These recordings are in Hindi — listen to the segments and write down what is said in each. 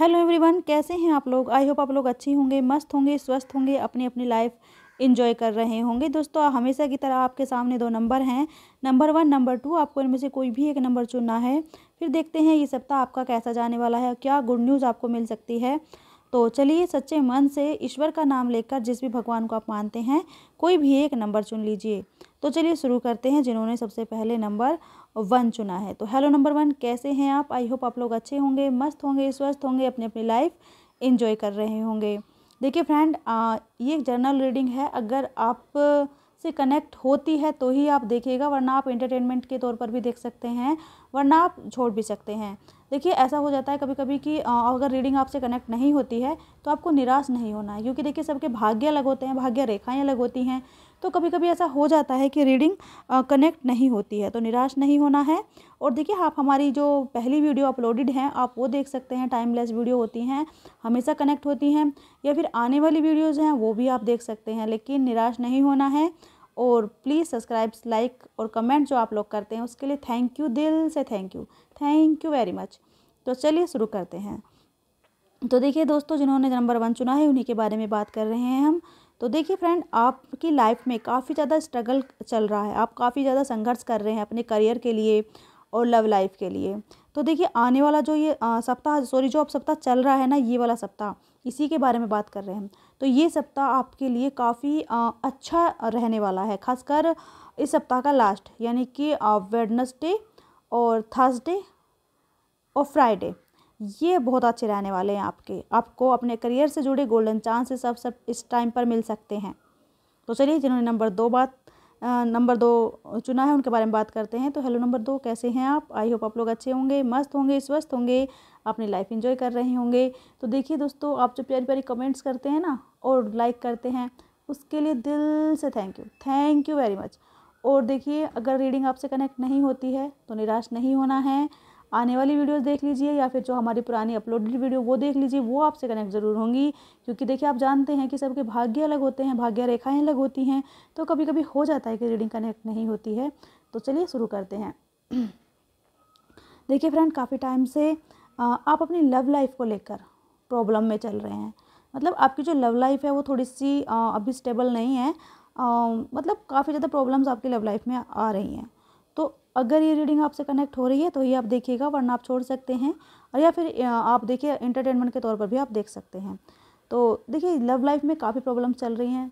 हेलो एवरीवन कैसे हैं आप लोग आई होप आप लोग अच्छे होंगे मस्त होंगे स्वस्थ होंगे अपनी अपनी लाइफ इन्जॉय कर रहे होंगे दोस्तों हमेशा की तरह आपके सामने दो नंबर हैं नंबर वन नंबर टू आपको इनमें से कोई भी एक नंबर चुनना है फिर देखते हैं ये सप्ताह आपका कैसा जाने वाला है क्या गुड न्यूज़ आपको मिल सकती है तो चलिए सच्चे मन से ईश्वर का नाम लेकर जिस भी भगवान को आप मानते हैं कोई भी एक नंबर चुन लीजिए तो चलिए शुरू करते हैं जिन्होंने सबसे पहले नंबर वन चुना है तो हेलो नंबर वन कैसे हैं आप आई होप आप लोग अच्छे होंगे मस्त होंगे स्वस्थ होंगे अपनी अपनी लाइफ इन्जॉय कर रहे होंगे देखिए फ्रेंड ये एक जर्नल रीडिंग है अगर आप से कनेक्ट होती है तो ही आप देखिएगा वरना आप एंटरटेनमेंट के तौर पर भी देख सकते हैं वरना आप छोड़ भी सकते हैं देखिए ऐसा हो जाता है कभी कभी कि अगर रीडिंग आपसे कनेक्ट नहीं होती है तो आपको निराश नहीं होना है क्योंकि देखिए सबके भाग्य अलग होते हैं भाग्य रेखाएँ अलग होती हैं तो कभी कभी ऐसा हो जाता है कि रीडिंग कनेक्ट नहीं होती है तो निराश नहीं होना है और देखिए आप हमारी जो पहली वीडियो अपलोडेड हैं आप वो देख सकते हैं टाइमलेस वीडियो होती हैं हमेशा कनेक्ट होती हैं या फिर आने वाली वीडियोज़ हैं वो भी आप देख सकते हैं लेकिन निराश नहीं होना है और प्लीज़ सब्सक्राइब्स लाइक और कमेंट जो आप लोग करते हैं उसके लिए थैंक यू दिल से thank you thank you very much तो चलिए शुरू करते हैं तो देखिए दोस्तों जिन्होंने नंबर वन चुना है उन्हीं के बारे में बात कर रहे हैं हम तो देखिए फ्रेंड आपकी लाइफ में काफ़ी ज़्यादा स्ट्रगल चल रहा है आप काफ़ी ज़्यादा संघर्ष कर रहे हैं अपने करियर के लिए और लव लाइफ के लिए तो देखिए आने वाला जो ये सप्ताह सॉरी जो अब सप्ताह चल रहा है ना ये वाला सप्ताह इसी के बारे में बात कर रहे हैं तो ये सप्ताह आपके लिए काफ़ी अच्छा रहने वाला है खासकर इस सप्ताह का लास्ट यानी कि वेडनसडे और थर्सडे और फ्राइडे ये बहुत अच्छे रहने वाले हैं आपके आपको अपने करियर से जुड़े गोल्डन चांसेस सब सब इस टाइम पर मिल सकते हैं तो चलिए जिन्होंने नंबर दो बात नंबर दो चुना है उनके बारे में बात करते हैं तो हेलो नंबर दो कैसे हैं आप आई होप आप लोग अच्छे होंगे मस्त होंगे स्वस्थ होंगे अपनी लाइफ एंजॉय कर रहे होंगे तो देखिए दोस्तों आप जो प्यारी प्यारी कमेंट्स करते हैं ना और लाइक करते हैं उसके लिए दिल से thank you thank you very much और देखिए अगर रीडिंग आपसे कनेक्ट नहीं होती है तो निराश नहीं होना है आने वाली वीडियोस देख लीजिए या फिर जो हमारी पुरानी अपलोडेड वीडियो वो देख लीजिए वो आपसे कनेक्ट ज़रूर होंगी क्योंकि देखिए आप जानते हैं कि सबके भाग्य अलग होते हैं भाग्य रेखाएँ अलग होती हैं तो कभी कभी हो जाता है कि रीडिंग कनेक्ट नहीं होती है तो चलिए शुरू करते हैं देखिए फ्रेंड काफ़ी टाइम से आप अपनी लव लाइफ को लेकर प्रॉब्लम में चल रहे हैं मतलब आपकी जो लव लाइफ है वो थोड़ी सी अभी स्टेबल नहीं है मतलब काफ़ी ज़्यादा प्रॉब्लम्स आपकी लव लाइफ में आ रही हैं अगर ये रीडिंग आपसे कनेक्ट हो रही है तो ये आप देखिएगा वरना आप छोड़ सकते हैं और या फिर आप देखिए इंटरटेनमेंट के तौर पर भी आप देख सकते हैं तो देखिए लव लाइफ में काफ़ी प्रॉब्लम चल रही हैं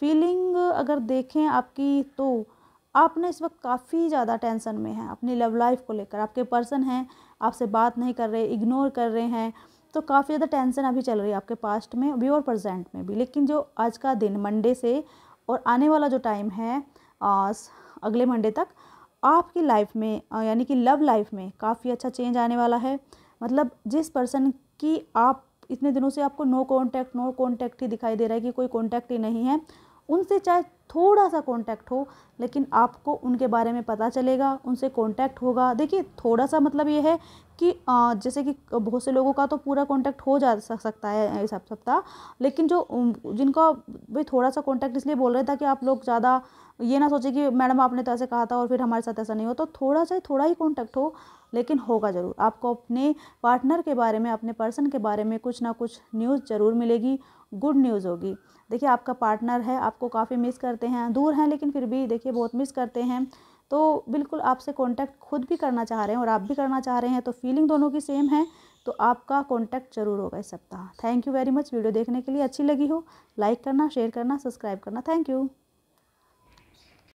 फीलिंग अगर देखें आपकी तो आपने इस वक्त काफ़ी ज़्यादा टेंशन में हैं अपनी लव लाइफ को लेकर आपके पर्सन हैं आपसे बात नहीं कर रहे इग्नोर कर रहे हैं तो काफ़ी ज़्यादा टेंशन अभी चल रही है आपके पास्ट में भी और प्रजेंट में भी लेकिन जो आज का दिन मंडे से और आने वाला जो टाइम है आ, अगले मंडे तक आपकी लाइफ में यानी कि लव लाइफ में काफ़ी अच्छा चेंज आने वाला है मतलब जिस पर्सन की आप इतने दिनों से आपको नो कॉन्टैक्ट नो कॉन्टैक्ट ही दिखाई दे रहा है कि कोई कॉन्टैक्ट ही नहीं है उनसे चाहे थोड़ा सा कॉन्टैक्ट हो लेकिन आपको उनके बारे में पता चलेगा उनसे कॉन्टैक्ट होगा देखिए थोड़ा सा मतलब ये है कि जैसे कि बहुत से लोगों का तो पूरा कॉन्टैक्ट हो जा सकता है इस सप्ताह लेकिन जो जिनका भी थोड़ा सा कॉन्टैक्ट इसलिए बोल रहे था कि आप लोग ज़्यादा ये ना सोचे कि मैडम आपने तो ऐसे कहा था और फिर हमारे साथ ऐसा नहीं हो तो थोड़ा सा थोड़ा ही कॉन्टैक्ट हो लेकिन होगा ज़रूर आपको अपने पार्टनर के बारे में अपने पर्सन के बारे में कुछ ना कुछ न्यूज़ ज़रूर मिलेगी गुड न्यूज़ होगी देखिए आपका पार्टनर है आपको काफ़ी मिस करते हैं दूर हैं लेकिन फिर भी देखिए बहुत मिस करते हैं तो बिल्कुल आपसे कांटेक्ट खुद भी करना चाह रहे हैं और आप भी करना चाह रहे हैं तो फीलिंग दोनों की सेम है तो आपका कांटेक्ट जरूर होगा इस सप्ताह thank you very much video देखने के लिए अच्छी लगी हो लाइक करना शेयर करना सब्सक्राइब करना थैंक यू